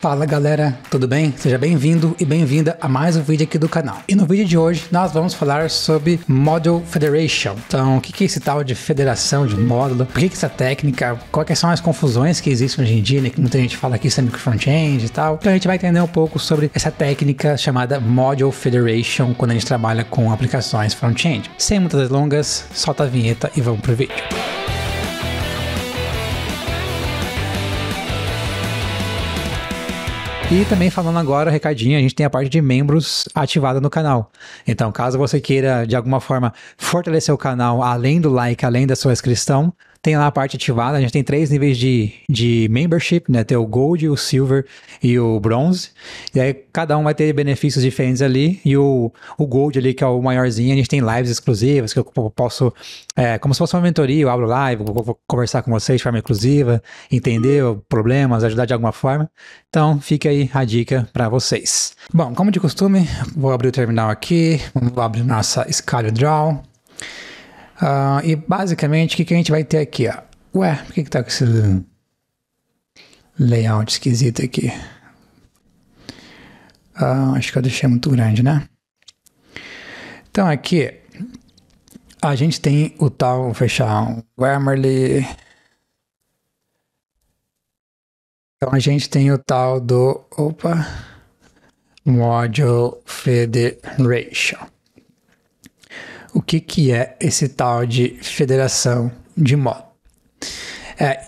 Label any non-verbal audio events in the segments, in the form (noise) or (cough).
Fala galera, tudo bem? Seja bem-vindo e bem-vinda a mais um vídeo aqui do canal. E no vídeo de hoje nós vamos falar sobre Model Federation. Então, o que é esse tal de federação de módulo? Por que essa técnica? Quais são as confusões que existem hoje em dia, né? Que muita gente fala aqui sobre front-end e tal. Então a gente vai entender um pouco sobre essa técnica chamada Model Federation quando a gente trabalha com aplicações front-end. Sem muitas delongas, solta a vinheta e vamos pro vídeo. E também falando agora, recadinho, a gente tem a parte de membros ativada no canal. Então, caso você queira de alguma forma fortalecer o canal além do like, além da sua inscrição, tem lá a parte ativada. A gente tem três níveis de, de membership, né? Tem o Gold, o Silver e o Bronze. E aí cada um vai ter benefícios diferentes ali. E o, o Gold ali, que é o maiorzinho, a gente tem lives exclusivas que eu posso, é, como se fosse uma mentoria, eu abro live, vou, vou conversar com vocês de forma inclusiva, entender problemas, ajudar de alguma forma. Então fica aí a dica para vocês. Bom, como de costume, vou abrir o terminal aqui, vou abrir nossa Scala Draw. Uh, e basicamente, o que, que a gente vai ter aqui? Ó? Ué, por que, que tá com esse layout esquisito aqui? Uh, acho que eu deixei muito grande, né? Então aqui a gente tem o tal, vou fechar Grammarly. Então a gente tem o tal do, opa, module federation o que, que é esse tal de federação de moto. É,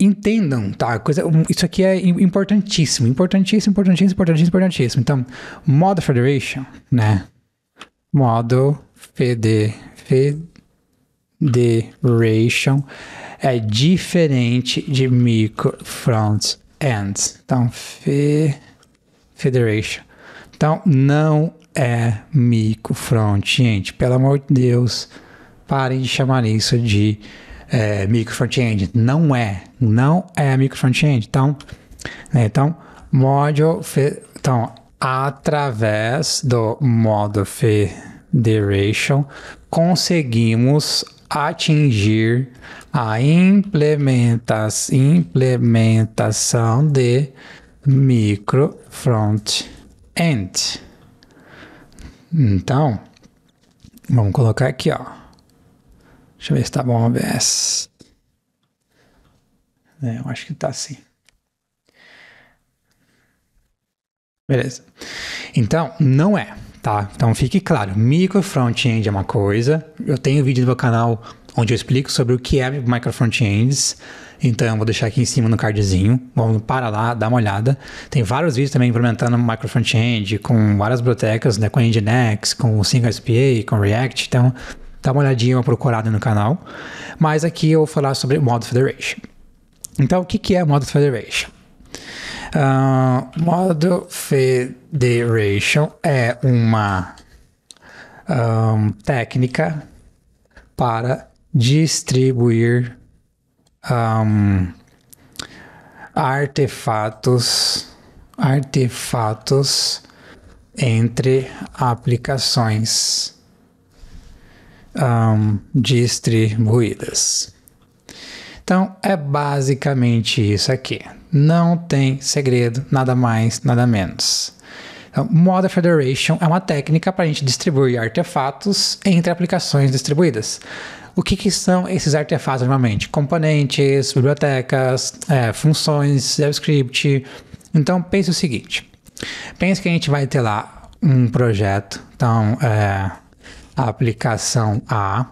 entendam, tá? Coisa, isso aqui é importantíssimo, importantíssimo, importantíssimo, importantíssimo, importantíssimo. Então, modo Federation, né? Modo Fede, Federation é diferente de micro front ends. Então, fe, Federation. Então, não é micro front. Gente, pelo amor de Deus, parem de chamar isso de é, micro front-end. Não é. Não é micro front-end. Então, né, então, módulo. Então, através do modo Federation, conseguimos atingir a implementa implementação de micro front-end. Então, vamos colocar aqui, ó. Deixa eu ver se tá bom o OBS. É, eu acho que tá sim. Beleza. Então, não é, tá? Então fique claro, micro front-end é uma coisa. Eu tenho vídeo no meu canal onde eu explico sobre o que é micro front-ends. Então vou deixar aqui em cima no cardzinho. Vamos para lá, dá uma olhada. Tem vários vídeos também implementando micro front-end com várias bibliotecas, né? Com Nginx, com SPA, com React. Então dá uma olhadinha, uma procurada no canal. Mas aqui eu vou falar sobre Model Federation. Então o que, que é Model Federation? Uh, ah, Model Federation é uma um, ah, técnica para distribuir um, artefatos, artefatos entre aplicações um, distribuídas. Então é basicamente isso aqui. Não tem segredo, nada mais, nada menos. Então, Federation é uma técnica para a gente distribuir artefatos entre aplicações distribuídas o que, que são esses artefatos normalmente? Componentes, bibliotecas, é, funções, JavaScript. Então pense o seguinte: pense que a gente vai ter lá um projeto, então é, a aplicação A,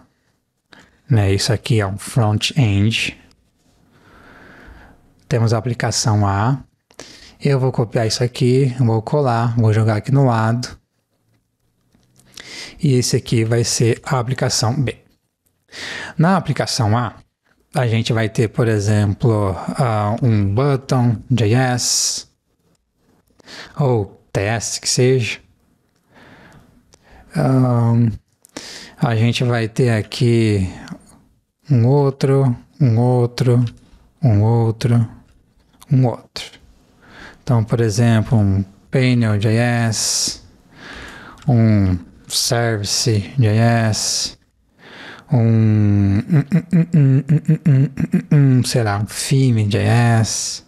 né? Isso aqui é um front-end. Temos a aplicação A. Eu vou copiar isso aqui, vou colar, vou jogar aqui no lado. E esse aqui vai ser a aplicação B. Na aplicação A, a gente vai ter, por exemplo, uh, um button JS ou TS que seja. Um, ah, a gente vai ter aqui um outro, um outro, um outro, um outro. Então, por exemplo, um panel.js, um service.js, um, um, um, sei lá, um theme JS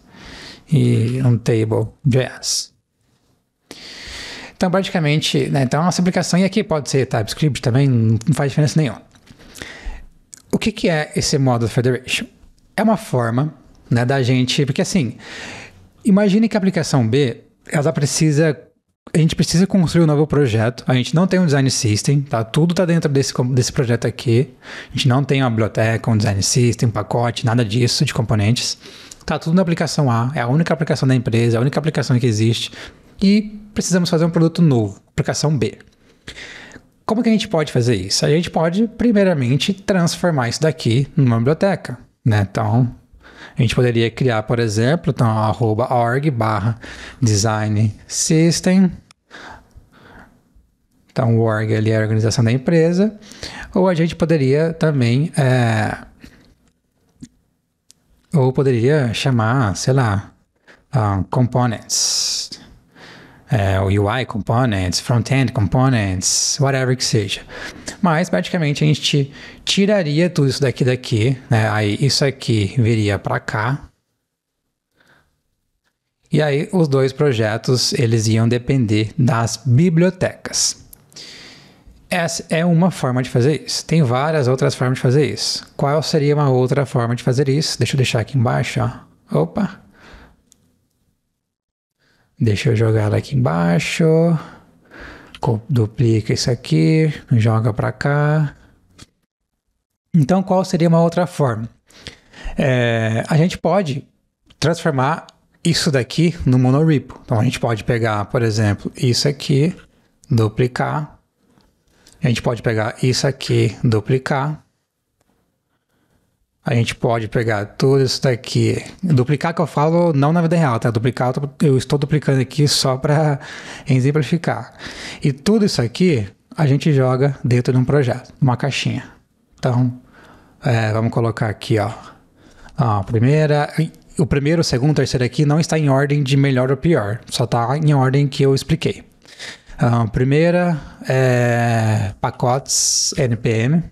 e um table JS. Então, basicamente, né, então essa aplicação, e aqui pode ser TypeScript também, não faz diferença nenhuma. O que, que é esse modo federation? É uma forma né, da gente, porque assim, imagine que a aplicação B, ela precisa a gente precisa construir um novo projeto. A gente não tem um design system, tá? Tudo tá dentro desse, desse projeto aqui. A gente não tem uma biblioteca, um design system, um pacote, nada disso de componentes. Tá tudo na aplicação A, é a única aplicação da empresa, é a única aplicação que existe. E precisamos fazer um produto novo, aplicação B. Como que a gente pode fazer isso? A gente pode, primeiramente, transformar isso daqui numa biblioteca, né? Então, a gente poderia criar, por exemplo, então, arroba org barra design system então, tá o org ali é a organização da empresa. Ou a gente poderia também. É, ou poderia chamar, sei lá, um, ah, components. É, o UI components, front-end components, whatever que seja. Mas, praticamente, a gente tiraria tudo isso daqui daqui. Né? Aí, isso aqui viria para cá, e aí os dois projetos eles iam depender das bibliotecas. Essa é uma forma de fazer isso. Tem várias outras formas de fazer isso. Qual seria uma outra forma de fazer isso? Deixa eu deixar aqui embaixo, ó. Opa! Deixa eu jogar ela aqui embaixo. Duplica isso aqui, joga para cá. Então, qual seria uma outra forma? É, a gente pode transformar isso daqui no monorepo. Então, a gente pode pegar, por exemplo, isso aqui, duplicar, a gente pode pegar isso aqui, duplicar. A gente pode pegar tudo isso daqui. Duplicar que eu falo não na vida real, tá? Duplicar eu estou duplicando aqui só para (laughs) exemplificar. E tudo isso aqui a gente joga dentro de um projeto, uma caixinha. Então, é, vamos colocar aqui, ó. A primeira, o primeiro, o segundo, o terceiro aqui não está em ordem de melhor ou pior, só está em ordem que eu expliquei. Ah, a primeira é pacotes NPM,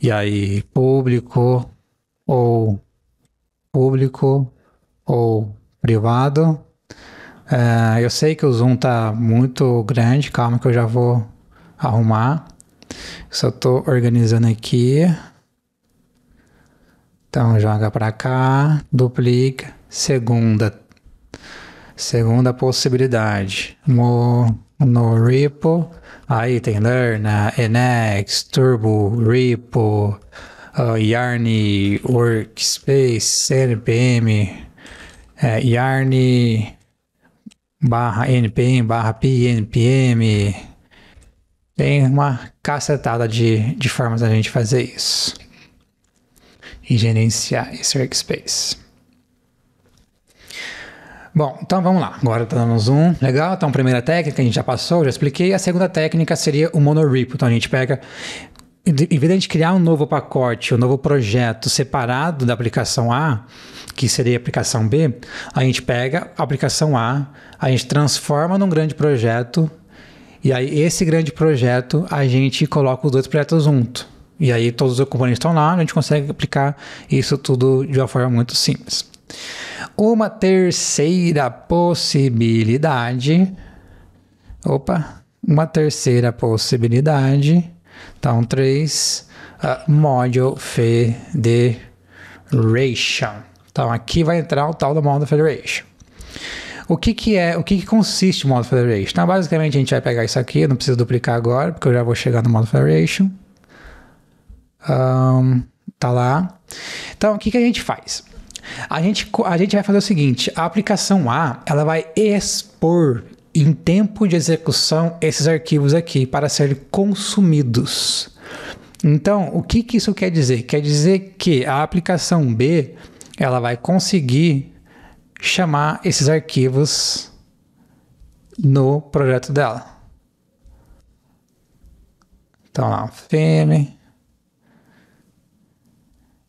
e aí público ou público ou privado. É, eu sei que o zoom tá muito grande, calma que eu já vou arrumar. Só estou organizando aqui. Então joga para cá, duplica, segunda, Segunda possibilidade, no, no Ripple, aí tem Lerna, Enex, Turbo, Ripple, uh, Yarn, Workspace, NPM, é, eh, Yarn barra NPM, barra PNPM. Tem uma cacetada de, de formas a gente fazer isso e gerenciar esse workspace. Bom, então vamos lá. Agora tá dando zoom. Legal, então primeira técnica a gente já passou, já expliquei. A segunda técnica seria o monorepo. Então a gente pega em vez de a gente criar um novo pacote, um novo projeto separado da aplicação A, que seria a aplicação B, a gente pega a aplicação A, a gente transforma num grande projeto, e aí esse grande projeto a gente coloca os dois projetos junto. E aí todos os componentes estão lá, a gente consegue aplicar isso tudo de uma forma muito simples. Uma terceira possibilidade. Opa! Uma terceira possibilidade. Então, 3. Uh, module Federation. Então, aqui vai entrar o tal do Module Federation. O que, que é, o que, que consiste o Model Federation? Então, basicamente, a gente vai pegar isso aqui, eu não preciso duplicar agora, porque eu já vou chegar no Model Federation. Um, tá lá. Então, o que, que a gente faz? A gente, a gente vai fazer o seguinte: a aplicação A ela vai expor em tempo de execução esses arquivos aqui para serem consumidos. Então, o que, que isso quer dizer? Quer dizer que a aplicação B ela vai conseguir chamar esses arquivos no projeto dela. Então lá, fêmea.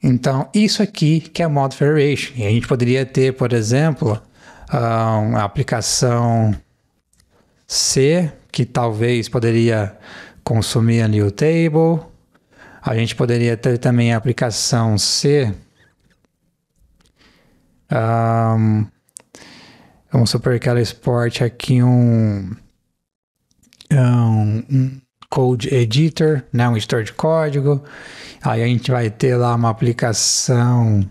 Então, isso aqui que é mod federation. E a gente poderia ter, por exemplo, uma aplicação C, que talvez poderia consumir ali o table. A gente poderia ter também a aplicação C, um, vamos supor que ela exporte aqui um, um, Code Editor, né, um editor de código. Aí a gente vai ter lá uma aplicação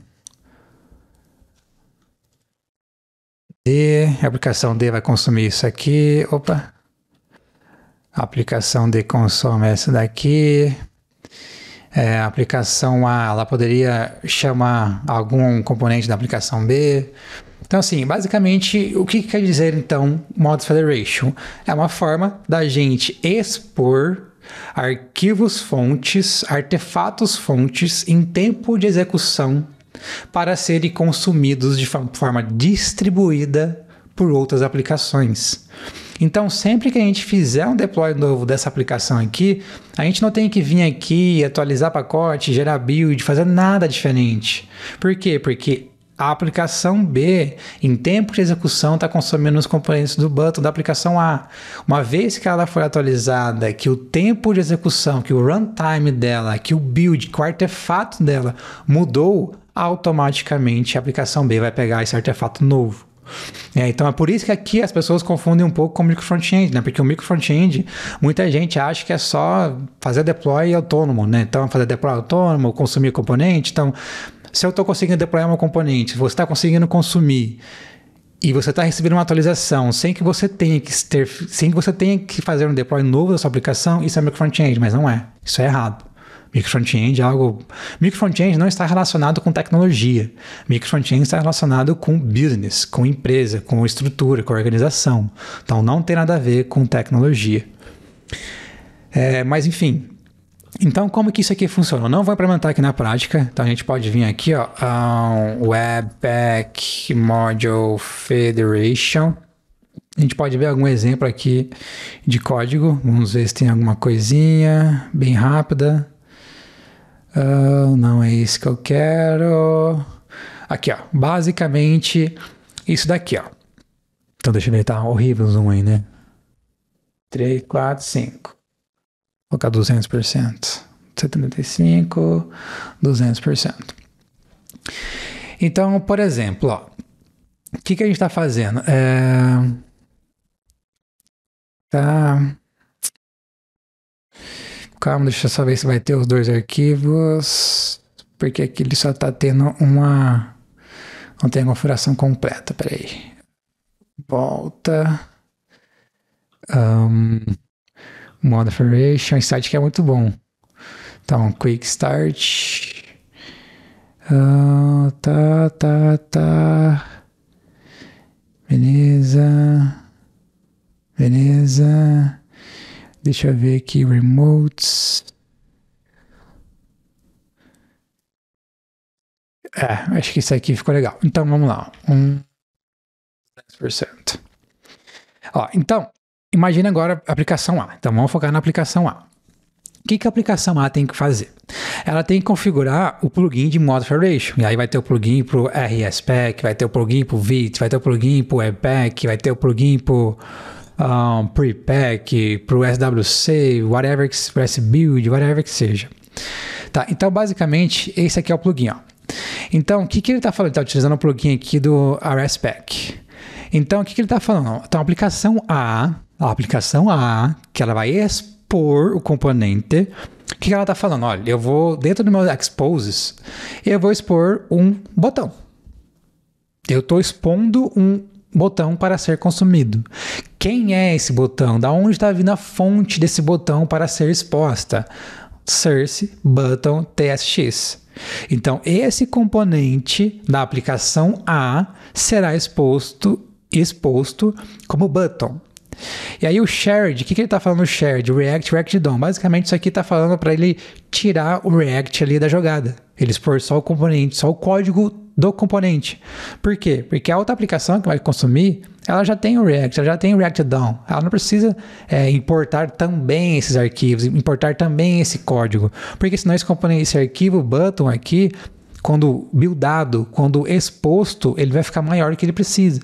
D, a aplicação D vai consumir isso aqui, opa. A aplicação D consome essa daqui. É, a aplicação A, ela poderia chamar algum componente da aplicação B. Então, assim, basicamente, o que quer dizer, então, Mods Federation? É uma forma da gente expor arquivos fontes, artefatos fontes em tempo de execução para serem consumidos de forma distribuída por outras aplicações. Então, sempre que a gente fizer um deploy novo dessa aplicação aqui, a gente não tem que vir aqui atualizar pacote, gerar build, fazer nada diferente. Por quê? Porque a aplicação B, em tempo de execução, está consumindo os componentes do button da aplicação A. Uma vez que ela foi atualizada, que o tempo de execução, que o runtime dela, que o build, que o artefato dela mudou, automaticamente a aplicação B vai pegar esse artefato novo. É, então é por isso que aqui as pessoas confundem um pouco com o micro front-end, né? Porque o micro front-end, muita gente acha que é só fazer deploy autônomo, né? Então fazer deploy autônomo, consumir componente, então se eu estou conseguindo deployar meu componente, você está conseguindo consumir e você está recebendo uma atualização sem que você tenha que ter, sem que você tenha que fazer um deploy novo da sua aplicação, isso é micro front-end, mas não é. Isso é errado. Micro front-end é algo. Micro front-end não está relacionado com tecnologia. Micro front-end está relacionado com business, com empresa, com estrutura, com organização. Então não tem nada a ver com tecnologia. É, mas enfim, então, como que isso aqui funciona? Eu não vou implementar aqui na prática. Então, a gente pode vir aqui, ó, um, Webpack Module Federation. A gente pode ver algum exemplo aqui de código. Vamos ver se tem alguma coisinha bem rápida. Uh, não é isso que eu quero. Aqui, ó. Basicamente, isso daqui, ó. Então, deixa eu ver. Tá horrível o zoom aí, né? 3, 4, 5. Colocar 200%. 75, 200%. Então, por exemplo, ó, o que, que a gente está fazendo? É, tá. Calma, deixa eu só ver se vai ter os dois arquivos. Porque aqui ele só está tendo uma. Não tem a configuração completa. Peraí. Volta. Um, Mod Operation, site que é muito bom. Então, Quick Start. Uh, tá, tá, tá. Beleza. Beleza. Deixa eu ver aqui, remotes. É, acho que isso aqui ficou legal. Então, vamos lá. Um, 10%. Ó, então, Imagina agora a aplicação A. Então vamos focar na aplicação A. O que, que a aplicação A tem que fazer? Ela tem que configurar o plugin de modo Federation. E aí vai ter o plugin para o RSpec, vai ter o plugin para o VIT, vai ter o plugin para o Webpack, vai ter o plugin para o um, Prepack, para o SWC, whatever Express Build, whatever que seja. Tá, então basicamente esse aqui é o plugin. Ó. Então o que, que ele está falando? Está utilizando o plugin aqui do RSpec. Então o que, que ele está falando? Então a aplicação A a aplicação A, que ela vai expor o componente. O que ela está falando? Olha, eu vou, dentro do meu exposes, eu vou expor um botão. Eu estou expondo um botão para ser consumido. Quem é esse botão? Da onde está vindo a fonte desse botão para ser exposta? Source Button TSX. Então, esse componente da aplicação A será exposto, exposto como button. E aí o shared, o que, que ele está falando shared? React, React DOM. Basicamente isso aqui está falando para ele tirar o React ali da jogada. Ele expor só o componente, só o código do componente. Por quê? Porque a outra aplicação que vai consumir, ela já tem o React, ela já tem o React DOM. Ela não precisa é, importar também esses arquivos, importar também esse código. Porque senão esse componente, esse arquivo button aqui, quando buildado, quando exposto, ele vai ficar maior do que ele precisa.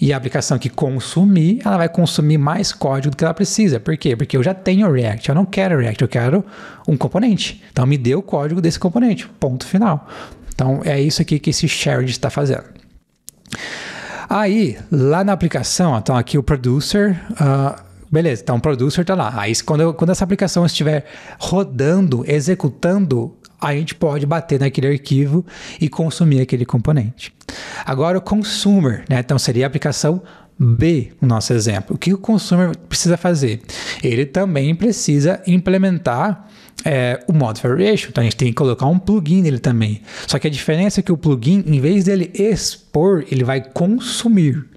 E a aplicação que consumir, ela vai consumir mais código do que ela precisa. Por quê? Porque eu já tenho React, eu não quero React, eu quero um componente. Então me dê o código desse componente, ponto final. Então é isso aqui que esse shared está fazendo. Aí, lá na aplicação, então aqui o producer. Uh, beleza, então o producer está lá. Aí quando, eu, quando essa aplicação estiver rodando, executando a gente pode bater naquele arquivo e consumir aquele componente. Agora o consumer, né? Então seria a aplicação B, o nosso exemplo. O que o consumer precisa fazer? Ele também precisa implementar é, o modo variation. Então a gente tem que colocar um plugin nele também. Só que a diferença é que o plugin, em vez dele expor, ele vai consumir.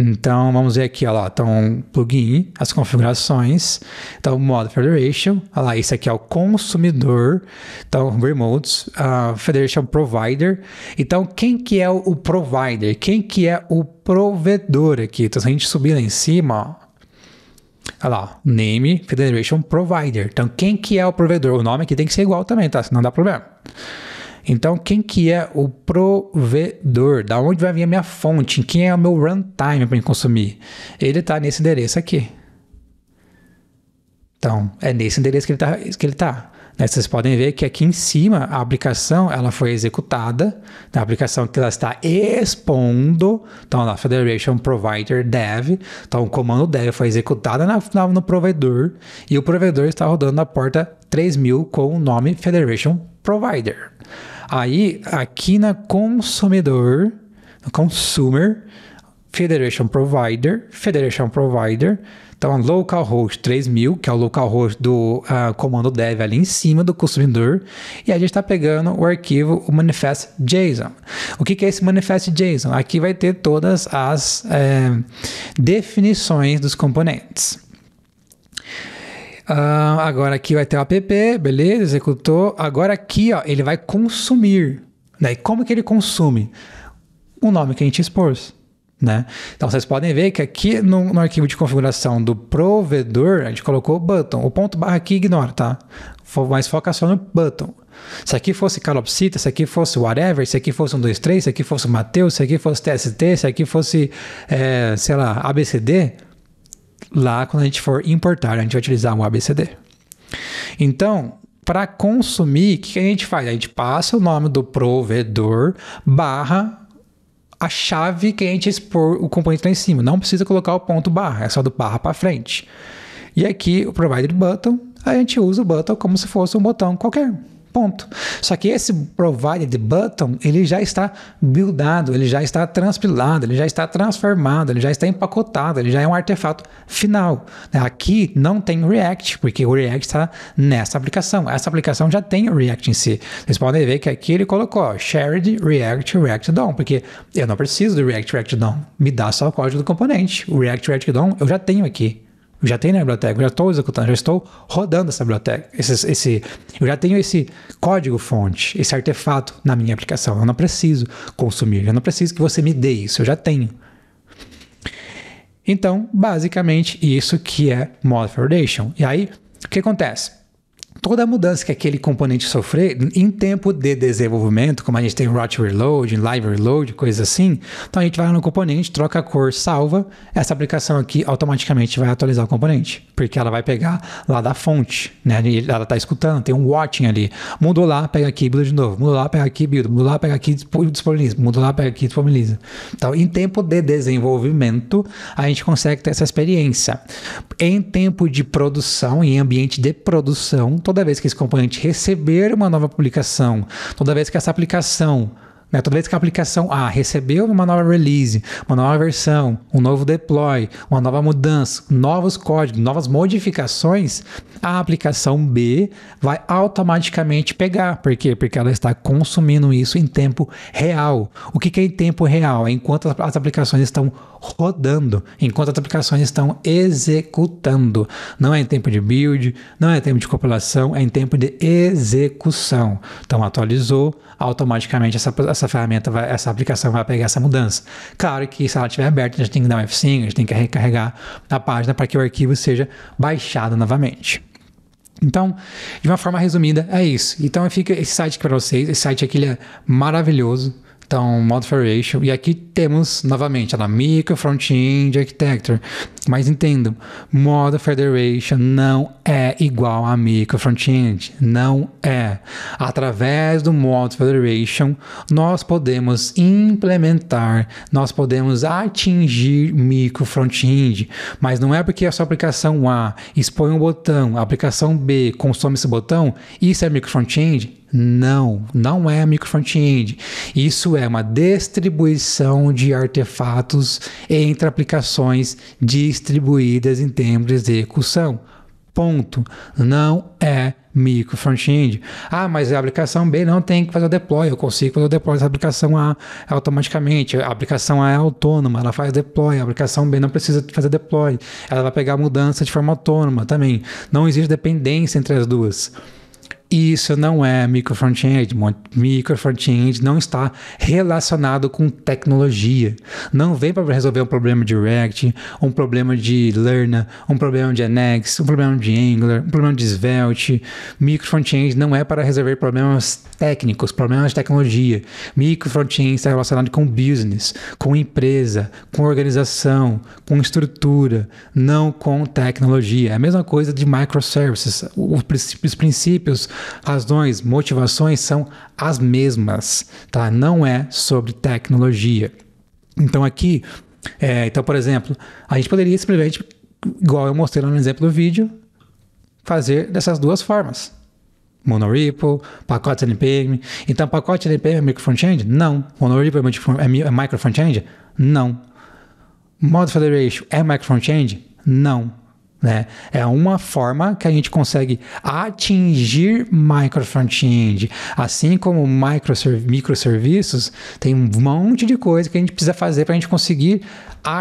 Então, vamos ver aqui, olha lá, então, plugin, as configurações, então, o modo Federation, olha lá, esse aqui é o consumidor, então, remotes, uh, Federation Provider. Então, quem que é o, provider? Quem que é o provedor aqui? Então, se a gente subir lá em cima, Olha lá, Name Federation Provider. Então, quem que é o provedor? O nome aqui tem que ser igual também, tá? Senão dá problema. Então, quem que é o provedor? Da onde vai vir a minha fonte? Quem é o meu runtime para me consumir? Ele está nesse endereço aqui. Então, é nesse endereço que ele está. tá. tá. Né, vocês podem ver que aqui em cima a aplicação ela foi executada, né, a aplicação que ela está expondo, então a Federation Provider Dev, então o comando dev foi executado na, na, no provedor e o provedor está rodando na porta 3000 com o nome Federation Provider. Aí, aqui na consumidor, no consumer, Federation Provider, Federation Provider, então localhost 3000, que é o localhost do uh, comando dev ali em cima do consumidor, e a gente está pegando o arquivo o manifest JSON. O que, que, é esse manifest JSON? Aqui vai ter todas as é, definições dos componentes. Ah, agora aqui vai ter o app, beleza, executou. Agora aqui, ó, ele vai consumir. Né? E como que ele consume? O nome que a gente expôs. Né? Então vocês podem ver que aqui no, no, arquivo de configuração do provedor, a gente colocou o button. O ponto barra aqui ignora, tá? Mas foca só no button. Se aqui fosse calopsita, se aqui fosse whatever, se aqui fosse 123, se aqui fosse Mateus, se aqui fosse TST, se aqui fosse, é, sei lá, ABCD, lá quando a gente for importar, a gente vai utilizar um ABCD. Então, para consumir, o que, que a gente faz? A gente passa o nome do provedor barra a chave que a gente expor o componente lá em cima. Não precisa colocar o ponto barra, é só do barra para frente. E aqui o provider button, a gente usa o button como se fosse um botão qualquer. Ponto. Só que esse provided button, ele já está buildado, ele já está transpilado, ele já está transformado, ele já está empacotado, ele já é um artefato final. Aqui não tem React, porque o React está nessa aplicação. Essa aplicação já tem o React em si. Vocês podem ver que aqui ele colocou shared React React DOM, porque eu não preciso do React React DOM. Me dá só o código do componente. O React React DOM eu já tenho aqui. Eu já tenho na biblioteca, eu já estou executando, já estou rodando essa biblioteca. Esse, esse, eu já tenho esse código-fonte, esse artefato na minha aplicação. Eu não preciso consumir, eu não preciso que você me dê isso, eu já tenho. Então, basicamente, isso que é Mod Foundation. E aí, o que acontece? toda a mudança que aquele componente sofrer em tempo de desenvolvimento, como a gente tem Rot Reload, Live Reload, coisas assim, então a gente vai no componente, troca a cor, salva, essa aplicação aqui automaticamente vai atualizar o componente, porque ela vai pegar lá da fonte, né? Ela tá escutando, tem um watching ali, mudou lá, pega aqui, build de novo, mudou lá, pega aqui, build, mudou lá, pega aqui, disponibiliza, mudou lá, pega aqui, disponibiliza. Então, em tempo de desenvolvimento, a gente consegue ter essa experiência. Em tempo de produção, em ambiente de produção, toda vez que esse componente receber uma nova publicação, toda vez que essa aplicação né? Toda vez que a aplicação A recebeu uma nova release, uma nova versão, um novo deploy, uma nova mudança, novos códigos, novas modificações, a aplicação B vai automaticamente pegar. Por quê? Porque ela está consumindo isso em tempo real. O que é em tempo real? É enquanto as aplicações estão rodando, enquanto as aplicações estão executando. Não é em tempo de build, não é em tempo de compilação, é em tempo de execução. Então atualizou, automaticamente essa essa ferramenta, vai, essa aplicação vai pegar essa mudança. Claro que se ela estiver aberta, a gente tem que dar um F5, a gente tem que recarregar a página para que o arquivo seja baixado novamente. Então, de uma forma resumida, é isso. Então fica esse site para vocês. Esse site aqui é maravilhoso. Então, Mod Variation. E aqui temos novamente a Micro Front-End Architecture. Mas entendo, Mod Federation não é igual a Micro Front-End. Não é. Através do Mod Federation, nós podemos implementar, nós podemos atingir Micro Front-End. Mas não é porque a é sua aplicação A expõe um botão, a aplicação B consome esse botão, isso é Micro Front-End? Não, não é micro front-end. Isso é uma distribuição de artefatos entre aplicações distribuídas em tempo de execução. Ponto. Não é micro front-end. Ah, mas a aplicação B não tem que fazer o deploy. Eu consigo fazer o deploy dessa aplicação A automaticamente. A aplicação A é autônoma, ela faz deploy. A aplicação B não precisa fazer deploy. Ela vai pegar a mudança de forma autônoma também. Não existe dependência entre as duas. Isso não é micro front-end, Micro front-end não está relacionado com tecnologia. Não vem para resolver um problema de React, um problema de Learner, um problema de Annex, um problema de Angular, um problema de Svelte. Micro front-end não é para resolver problemas técnicos, problemas de tecnologia. Micro front-end está relacionado com business, com empresa, com organização, com estrutura, não com tecnologia. É a mesma coisa de microservices. Os princípios razões, motivações são as mesmas, tá? Não é sobre tecnologia. Então aqui, é, então por exemplo, a gente poderia simplesmente, igual eu mostrei no exemplo do vídeo, fazer dessas duas formas. Monoripple, pacote NPM. Então, pacote NPM é micro front-end? Não. Monoripple é, é, é micro front-end? Não. Modo Federation é micro front-end? Não. Né? É uma forma que a gente consegue atingir micro front-end. Assim como microserviços, tem um monte de coisa que a gente precisa fazer para a gente conseguir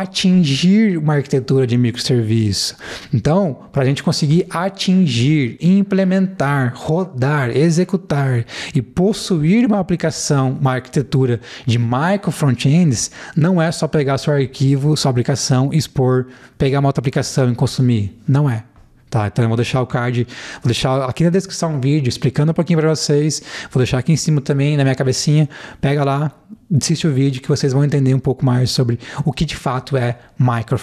atingir uma arquitetura de microserviço. Então, para a gente conseguir atingir, implementar, rodar, executar e possuir uma aplicação, uma arquitetura de micro front-ends, não é só pegar seu arquivo, sua aplicação, expor, pegar uma outra aplicação e consumir. Não é. Tá, então eu vou deixar o card, vou deixar aqui na descrição um vídeo explicando um pouquinho para vocês, vou deixar aqui em cima também na minha cabecinha, pega lá, assiste o vídeo que vocês vão entender um pouco mais sobre o que de fato é micro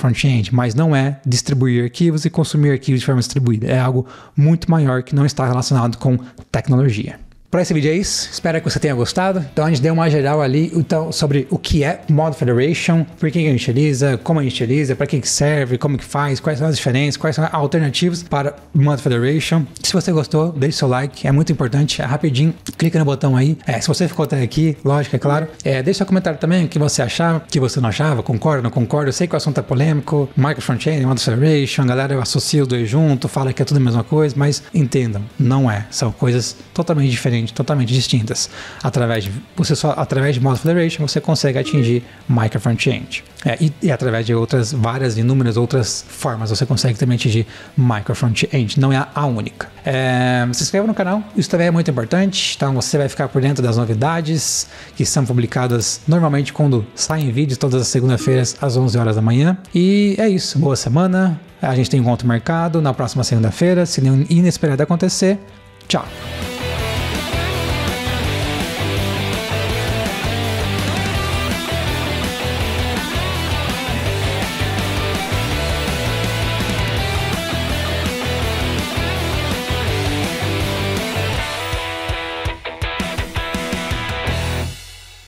mas não é distribuir arquivos e consumir arquivos de forma distribuída, é algo muito maior que não está relacionado com tecnologia. Para esse vídeo é isso. Espero que você tenha gostado. Então a gente deu uma geral ali então, sobre o que é Mod Federation, por que a gente utiliza, como a gente utiliza, para que, que serve, como que faz, quais são as diferenças, quais são as alternativas para Mod Federation. Se você gostou, deixe seu like, é muito importante, é rapidinho. Clica no botão aí. É, se você ficou até aqui, lógico, é claro. É, deixe seu comentário também o que você achava, o que você não achava, concorda, não concorda. Eu sei que o assunto é polêmico, Micro Frontend, Mod Federation, a galera associa os dois junto, fala que é tudo a mesma coisa, mas entendam, não é. São coisas totalmente diferentes totalmente, totalmente distintas. Através de, você só, através de Model Federation você consegue atingir Microfront Frontend. É, e, e, através de outras, várias, inúmeras outras formas você consegue também atingir Microfront Frontend. Não é a única. É, se inscreva no canal, isso também é muito importante. Então você vai ficar por dentro das novidades que são publicadas normalmente quando saem vídeos, todas as segundas-feiras às 11 horas da manhã. E é isso. Boa semana. A gente tem encontro marcado na próxima segunda-feira, se nenhum inesperado acontecer. Tchau!